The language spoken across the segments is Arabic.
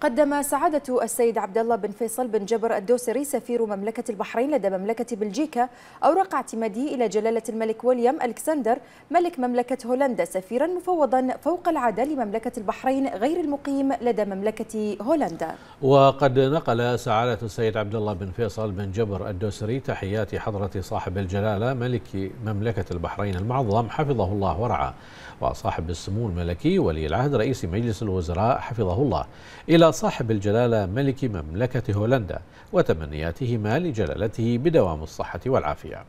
قدم سعادة السيد عبد الله بن فيصل بن جبر الدوسري سفير مملكة البحرين لدى مملكة بلجيكا أوراق اعتماده إلى جلالة الملك وليام ألكسندر ملك مملكة هولندا سفيرا مفوضا فوق العادة لمملكة البحرين غير المقيم لدى مملكة هولندا وقد نقل سعادة السيد عبد الله بن فيصل بن جبر الدوسري تحيات حضرة صاحب الجلالة ملك مملكة البحرين المعظم حفظه الله ورعاه وصاحب السمو الملكي ولي العهد رئيس مجلس الوزراء حفظه الله إلى صاحب الجلالة ملك مملكة هولندا وتمنياتهما لجلالته بدوام الصحة والعافية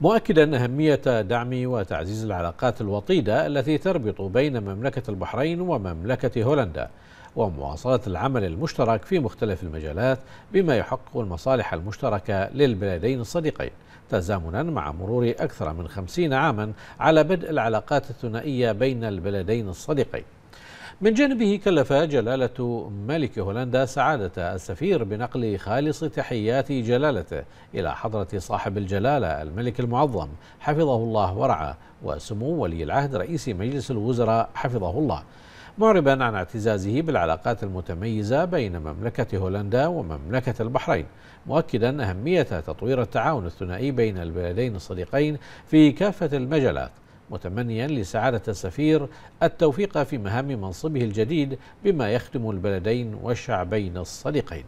مؤكدا أهمية دعم وتعزيز العلاقات الوطيدة التي تربط بين مملكة البحرين ومملكة هولندا ومواصلة العمل المشترك في مختلف المجالات بما يحقق المصالح المشتركة للبلدين الصديقين تزامنا مع مرور أكثر من خمسين عاما على بدء العلاقات الثنائية بين البلدين الصديقين من جانبه كلف جلالة ملك هولندا سعادة السفير بنقل خالص تحيات جلالته إلى حضرة صاحب الجلالة الملك المعظم حفظه الله ورعاه وسمو ولي العهد رئيس مجلس الوزراء حفظه الله معربا عن اعتزازه بالعلاقات المتميزة بين مملكة هولندا ومملكة البحرين مؤكدا أهمية تطوير التعاون الثنائي بين البلدين الصديقين في كافة المجالات متمنيا لسعادة السفير التوفيق في مهام منصبه الجديد بما يخدم البلدين والشعبين الصديقين